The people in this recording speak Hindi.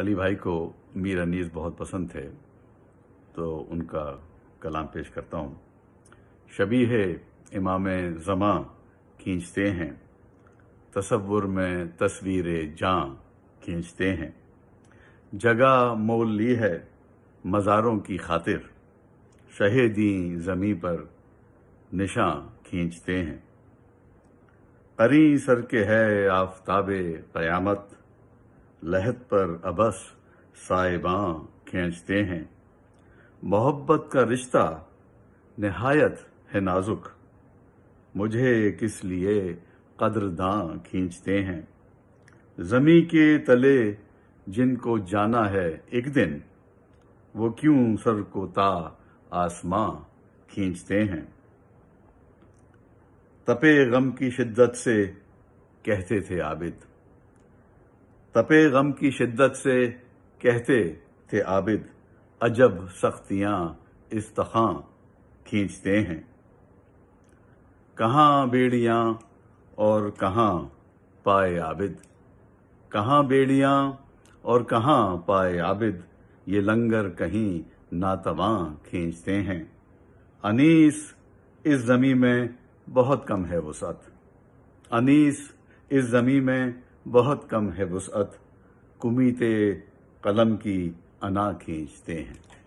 अली भाई को मीर अनीस बहुत पसंद थे तो उनका कलाम पेश करता हूँ शबी है इमाम जमा खींचते हैं तसवुर में तस्वीर जाँ खींचते हैं जगह मोल ली है मज़ारों की खातिर शहेदी ज़मी पर निशां खींचते हैं अरी सर के है आफताब क़यामत लहत पर अबस साइबां खींचते हैं मोहब्बत का रिश्ता नहायत है नाजुक मुझे किस लिए कदरदां खींचते हैं जमी के तले जिनको जाना है एक दिन वो क्यों सर को ता आसमां खींचते हैं तपे गम की शिद्दत से कहते थे आबिद तपे गम की शिद्दत से कहते थे आबिद अजब सख्तियां तखा खींचते हैं कहाँ बेड़ियां और कहाँ पाए आबिद कहाँ बेड़ियां और कहाँ पाए आबिद ये लंगर कहीं नातवा खींचते हैं अनीस इस जमी में बहुत कम है वसत अनीस इस जमी में बहुत कम है वसअत कुमीते कलम की अना खींचते हैं